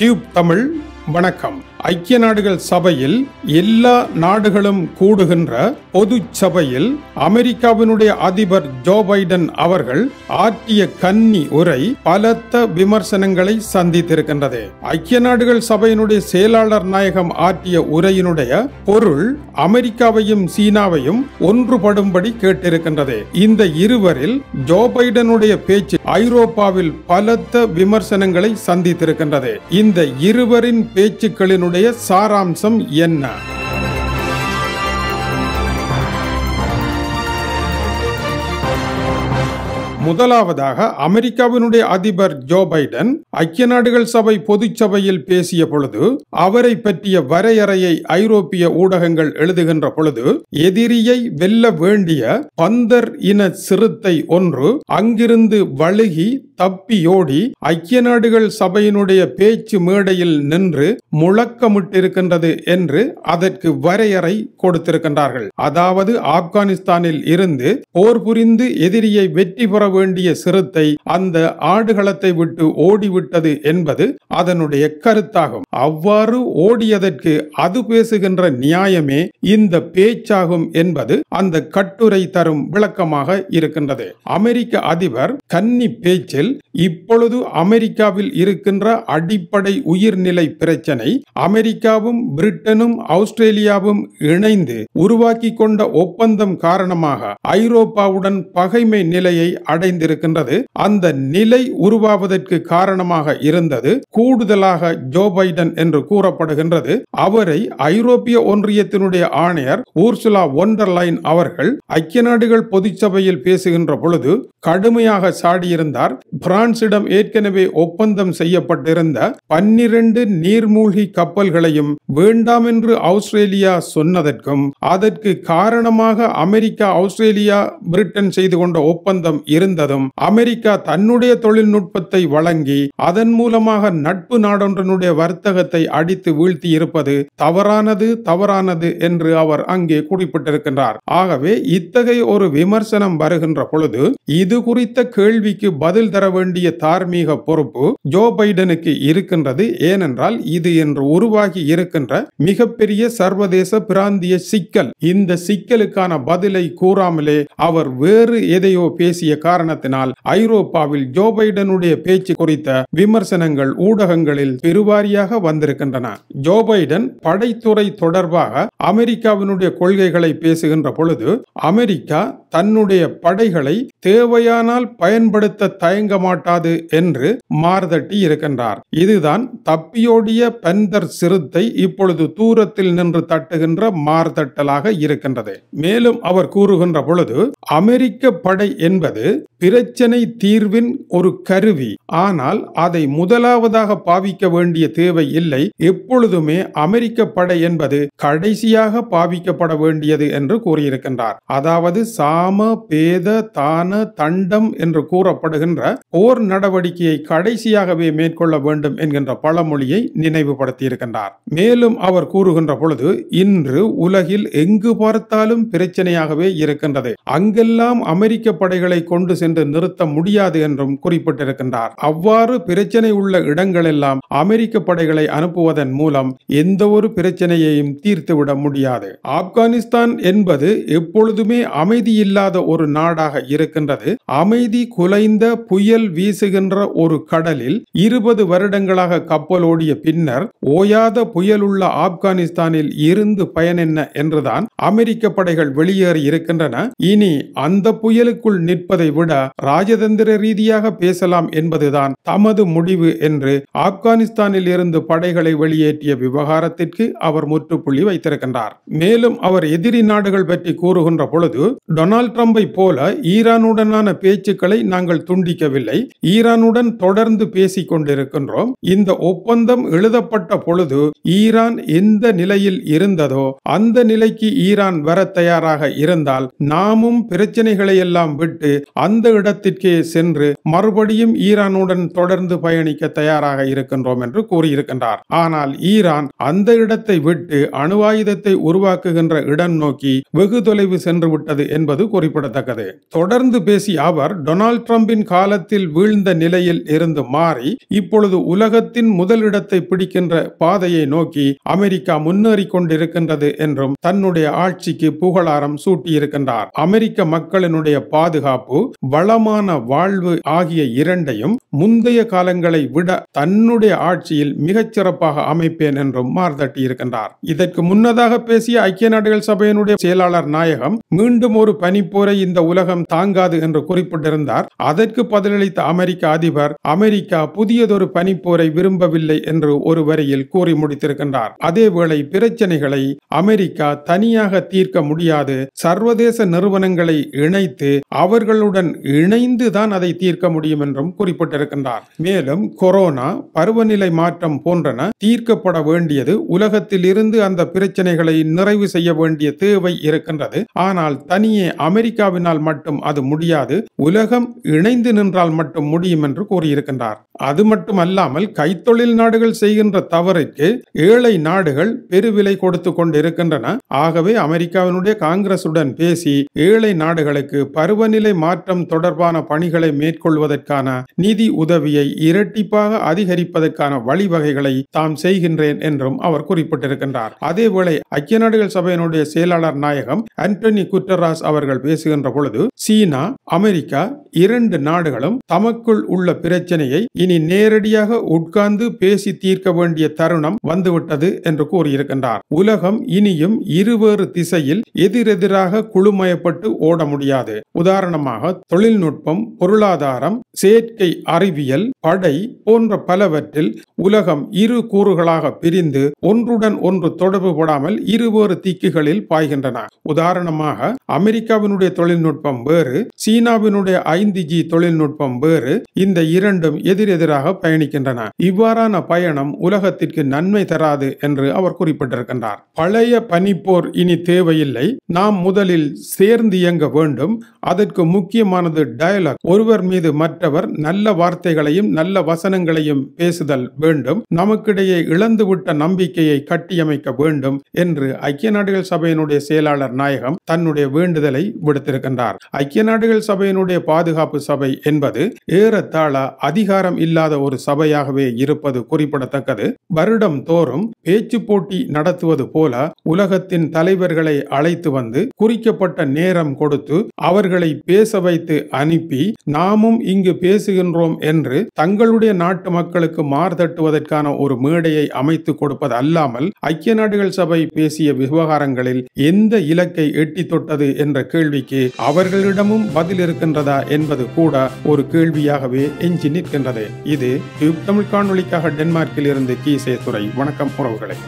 tube Tamil வணக்கம் ஐக்கிய நாடுகள் சபையில் எல்லா நாடுகளும் கூடுகின்ற பொது சபையில் அமெரிக்காவினுடைய அதிபர் ஜோ பைடன் அவர்கள் ஆற்றிய கன்னி உரை பலத்த விமர்சனங்களை சந்தித்திருக்கின்றது ஐக்கிய நாடுகள் சபையினுடைய செயலாளர் நாயகம் ஆற்றிய உரையினுடைய பொருள் அமெரிக்காவையும் சீனாவையும் ஒன்றுபடும்படி கேட்டிருக்கின்றது இந்த இருவரில் ஜோ பைடனுடைய பேச்சு ஐரோப்பாவில் பலத்த விமர்சனங்களை சந்தித்திருக்கின்றது இந்த இருவரின் பேச்சுக்களினுடைய அதனுடைய சாராம்சம் என்ன முதலாவதாக அமெரிக்காவினுடைய அதிபர் ஜோ பைடன் ஐக்கிய நாடுகள் சபை பொதுச்சபையில் பேசிய பொழுது அவரை பற்றிய வரையறையை ஐரோப்பிய ஊடகங்கள் எழுதுகின்ற பொழுது எதிரியை வெல்ல வேண்டிய பந்தர் இன சிறுத்தை ஒன்று அங்கிருந்து வழுகி தப்பியோடி ஐக்கிய நாடுகள் சபையினுடைய பேச்சு மேடையில் நின்று முழக்கமிட்டிருக்கின்றது என்று அதற்கு வரையறை கொடுத்திருக்கின்றார்கள் அதாவது ஆப்கானிஸ்தானில் இருந்து போர் புரிந்து எதிரியை வெற்றி பெற வேண்டிய சிறுத்தை அந்த ஆடுகளத்தை விட்டு ஓடிவிட்டது என்பது அதனுடைய கருத்தாகும் அவ்வாறு ஓடியதற்கு அது பேசுகின்ற நியாயமே இந்த பேச்சாகும் என்பது அந்த கட்டுரை தரும் விளக்கமாக இருக்கின்றது அமெரிக்க அதிபர் கன்னி பேச்சில் இப்பொழுது அமெரிக்காவில் இருக்கின்ற அடிப்படை உயிர்நிலை பிரச்சனை அமெரிக்காவும் பிரிட்டனும் ஆஸ்திரேலியாவும் இணைந்து உருவாக்கி கொண்ட ஒப்பந்தம் காரணமாக ஐரோப்பாவுடன் பகைமை நிலையை அடை அடைந்திருக்கின்றது அந்த நிலை உருவாவதற்கு காரணமாக இருந்தது கூடுதலாக ஜோ பைடன் என்று கூறப்படுகின்றது அவரை ஐரோப்பிய ஒன்றியத்தினுடைய ஆணையர் ஊர்சுலா ஒண்டர்லைன் அவர்கள் ஐக்கிய நாடுகள் பொதுச்சபையில் பேசுகின்ற பொழுது கடுமையாக சாடியிருந்தார் பிரான்சிடம் ஏற்கனவே ஒப்பந்தம் செய்யப்பட்டிருந்த பன்னிரண்டு நீர்மூழ்கி கப்பல்களையும் வேண்டாம் என்று ஆஸ்திரேலியா சொன்னதற்கும் அதற்கு காரணமாக அமெரிக்கா ஆஸ்திரேலியா பிரிட்டன் செய்து கொண்ட ஒப்பந்தம் இருந்த இருந்ததும் அமெரிக்கா தன்னுடைய தொழில்நுட்பத்தை வழங்கி அதன் மூலமாக நட்பு நாடொன்றனுடைய வர்த்தகத்தை அடித்து வீழ்த்தி இருப்பது தவறானது தவறானது என்று அவர் அங்கே குறிப்பிட்டிருக்கின்றார் ஆகவே இத்தகைய ஒரு விமர்சனம் வருகின்ற பொழுது இது குறித்த கேள்விக்கு பதில் தர வேண்டிய தார்மீக பொறுப்பு ஜோ பைடனுக்கு இருக்கின்றது ஏனென்றால் இது என்று உருவாகி இருக்கின்ற மிகப்பெரிய சர்வதேச பிராந்திய சிக்கல் இந்த சிக்கலுக்கான பதிலை கூறாமலே அவர் வேறு எதையோ பேசிய காரணம் காரணத்தினால் ஐரோப்பாவில் ஜோ பைடனுடைய பேச்சு குறித்த விமர்சனங்கள் ஊடகங்களில் பெருவாரியாக வந்திருக்கின்றன ஜோ பைடன் படைத்துறை தொடர்பாக அமெரிக்காவினுடைய கொள்கைகளை பேசுகின்ற பொழுது அமெரிக்கா தன்னுடைய படைகளை தேவையானால் பயன்படுத்த தயங்க மாட்டாது என்று மார்தட்டி இருக்கின்றார் இதுதான் தப்பியோடிய பெந்தர் சிறுத்தை இப்பொழுது தூரத்தில் நின்று தட்டுகின்ற மாறுதட்டலாக இருக்கின்றது மேலும் அவர் கூறுகின்ற பொழுது அமெரிக்க படை என்பது பிரச்சனை தீர்வின் ஒரு கருவி ஆனால் அதை முதலாவதாக பாவிக்க வேண்டிய தேவை இல்லை எப்பொழுதுமே அமெரிக்க படை என்பது கடைசி நீதியாக பாவிக்கப்பட வேண்டியது என்று கூறியிருக்கின்றார் அதாவது சாம பேத தான தண்டம் என்று கூறப்படுகின்ற போர் நடவடிக்கையை கடைசியாகவே மேற்கொள்ள வேண்டும் என்கின்ற பழமொழியை நினைவுபடுத்தியிருக்கின்றார் மேலும் அவர் கூறுகின்ற பொழுது இன்று உலகில் எங்கு பார்த்தாலும் பிரச்சனையாகவே இருக்கின்றது அங்கெல்லாம் அமெரிக்க படைகளை கொண்டு சென்று நிறுத்த முடியாது என்றும் குறிப்பிட்டிருக்கின்றார் அவ்வாறு பிரச்சனை உள்ள இடங்களெல்லாம் அமெரிக்க படைகளை அனுப்புவதன் மூலம் எந்த ஒரு பிரச்சனையையும் தீர்த்துவிட முடியாது ஆப்கானிஸ்தான் என்பது எப்பொழுதுமே அமைதியில்லாத ஒரு நாடாக இருக்கின்றது அமைதி குலைந்த புயல் வீசுகின்ற ஒரு கடலில் இருபது வருடங்களாக கப்பல் ஓடிய பின்னர் ஓயாத புயலுள்ள ஆப்கானிஸ்தானில் இருந்து என்ன என்றுதான் அமெரிக்க படைகள் வெளியேறி இருக்கின்றன இனி அந்த புயலுக்குள் நிற்பதை விட ராஜதந்திர ரீதியாக பேசலாம் என்பதுதான் தமது முடிவு என்று ஆப்கானிஸ்தானில் இருந்து படைகளை வெளியேற்றிய விவகாரத்திற்கு அவர் முற்றுப்புள்ளி வைத்திருக்கிறார் கொண்டார் மேலும் அவர் எதிரி நாடுகள் பற்றி கூறுகின்ற பொழுது டொனால்டு டிரம்பை போல ஈரானுடனான பேச்சுக்களை நாங்கள் துண்டிக்கவில்லை ஈரானுடன் தொடர்ந்து பேசிக் கொண்டிருக்கின்றோம் இந்த ஒப்பந்தம் எழுதப்பட்ட பொழுது ஈரான் எந்த நிலையில் இருந்ததோ அந்த நிலைக்கு ஈரான் வர தயாராக இருந்தால் நாமும் பிரச்சனைகளை எல்லாம் விட்டு அந்த இடத்திற்கே சென்று மறுபடியும் ஈரானுடன் தொடர்ந்து பயணிக்க தயாராக இருக்கின்றோம் என்று கூறியிருக்கின்றார் ஆனால் ஈரான் அந்த இடத்தை விட்டு அணுவாயுத சந்தேகத்தை உருவாக்குகின்ற இடம் நோக்கி வெகு தொலைவு சென்று விட்டது என்பது குறிப்பிடத்தக்கது தொடர்ந்து பேசிய அவர் டொனால்ட் டிரம்பின் காலத்தில் வீழ்ந்த நிலையில் இருந்து மாறி இப்பொழுது உலகத்தின் முதலிடத்தை பிடிக்கின்ற பாதையை நோக்கி அமெரிக்கா முன்னேறி கொண்டிருக்கின்றது என்றும் தன்னுடைய ஆட்சிக்கு புகழாரம் சூட்டியிருக்கின்றார் அமெரிக்க மக்களினுடைய பாதுகாப்பு வளமான வாழ்வு ஆகிய இரண்டையும் முந்தைய காலங்களை விட தன்னுடைய ஆட்சியில் மிகச் சிறப்பாக அமைப்பேன் என்றும் மார்தட்டியிருக்கின்றார் இதற்கு முன்னதாக முன்னதாக பேசிய ஐக்கிய நாடுகள் சபையினுடைய செயலாளர் நாயகம் மீண்டும் ஒரு பனிப்போரை இந்த உலகம் தாங்காது என்று குறிப்பிட்டிருந்தார் அதற்கு பதிலளித்த அமெரிக்க அதிபர் அமெரிக்கா புதியதொரு பனிப்போரை விரும்பவில்லை என்று ஒரு வரியில் கூறி முடித்திருக்கின்றார் அதேவேளை பிரச்சனைகளை அமெரிக்கா தனியாக தீர்க்க முடியாது சர்வதேச நிறுவனங்களை இணைத்து அவர்களுடன் இணைந்து தான் அதை தீர்க்க முடியும் என்றும் குறிப்பிட்டிருக்கின்றார் மேலும் கொரோனா பருவநிலை மாற்றம் போன்றன தீர்க்கப்பட வேண்டியது உலகத்தில் இருந்து அந்த பிரச்சனை பிரச்சனைகளை நிறைவு செய்ய வேண்டிய தேவை இருக்கின்றது ஆனால் தனியே அமெரிக்காவினால் மட்டும் அது முடியாது உலகம் இணைந்து நின்றால் மட்டும் முடியும் என்று கூறியிருக்கின்றார் அது மட்டுமல்லாமல் கைத்தொழில் நாடுகள் செய்கின்ற தவறுக்கு ஏழை நாடுகள் பெருவிலை கொடுத்து கொண்டிருக்கின்றன ஆகவே அமெரிக்காவினுடைய காங்கிரசுடன் பேசி ஏழை நாடுகளுக்கு பருவநிலை மாற்றம் தொடர்பான பணிகளை மேற்கொள்வதற்கான நிதி உதவியை இரட்டிப்பாக அதிகரிப்பதற்கான வழிவகைகளை தாம் செய்கின்றேன் என்றும் அவர் குறிப்பிட்டிருக்கின்றார் அதேவேளை ஐக்கிய நாடுகள் சபையினுடைய செயலாளர் நாயகம் அண்டனி குட்டராஸ் அவர்கள் பேசுகின்ற பொழுது சீனா அமெரிக்கா இரண்டு நாடுகளும் தமக்குள் உள்ள பிரச்சனையை இனி இனி நேரடியாக உட்கார்ந்து பேசி தீர்க்க வேண்டிய தருணம் வந்துவிட்டது என்று கூறியிருக்கின்றார் உலகம் இனியும் இருவேறு திசையில் எதிரெதிராக குழுமயப்பட்டு ஓட முடியாது உதாரணமாக தொழில்நுட்பம் பொருளாதாரம் செயற்கை அறிவியல் படை போன்ற பலவற்றில் உலகம் இரு கூறுகளாக பிரிந்து ஒன்றுடன் ஒன்று தொடர்பு படாமல் இருவேறு திக்குகளில் பாய்கின்றன உதாரணமாக அமெரிக்காவினுடைய தொழில்நுட்பம் வேறு சீனாவினுடைய ஐந்து ஜி தொழில்நுட்பம் வேறு இந்த இரண்டும் எதிர் எதிராக பயணிக்கின்றன இவ்வாறான பயணம் உலகத்திற்கு நன்மை தராது என்று அவர் குறிப்பிட்டிருக்கின்றார் பழைய பனிப்போர் இனி தேவையில்லை நாம் முதலில் சேர்ந்து இயங்க வேண்டும் அதற்கு முக்கியமானது டயலாக் ஒருவர் மீது மற்றவர் நல்ல வார்த்தைகளையும் நல்ல வசனங்களையும் பேசுதல் வேண்டும் நமக்கிடையே இழந்துவிட்ட நம்பிக்கையை கட்டியமைக்க வேண்டும் என்று ஐக்கிய நாடுகள் சபையினுடைய செயலாளர் நாயகம் தன்னுடைய வேண்டுதலை விடுத்திருக்கின்றார் ஐக்கிய நாடுகள் சபையினுடைய பாதுகாப்பு சபை என்பது ஏறத்தாழ அதிகாரம் இல்லாத ஒரு சபையாகவே இருப்பது குறிப்பிடத்தக்கது வருடம் தோறும் பேச்சு போட்டி நடத்துவது போல உலகத்தின் தலைவர்களை அழைத்து வந்து குறிக்கப்பட்ட நேரம் கொடுத்து அவர்களை பேச வைத்து அனுப்பி நாமும் இங்கு பேசுகின்றோம் என்று தங்களுடைய நாட்டு மக்களுக்கு மார்தட்டுவதற்கான ஒரு மேடையை அமைத்து கொடுப்பது அல்லாமல் ஐக்கிய நாடுகள் சபை பேசிய விவகாரங்களில் எந்த இலக்கை எட்டி தொட்டது என்ற கேள்விக்கு அவர்களிடமும் பதில் இருக்கின்றதா என்பது கூட ஒரு கேள்வியாகவே எஞ்சி நிற்கின்றது இது தமிழ் காணொலிக்காக டென்மார்க்கில் இருந்து கீசே துறை வணக்கம் உறவுகளை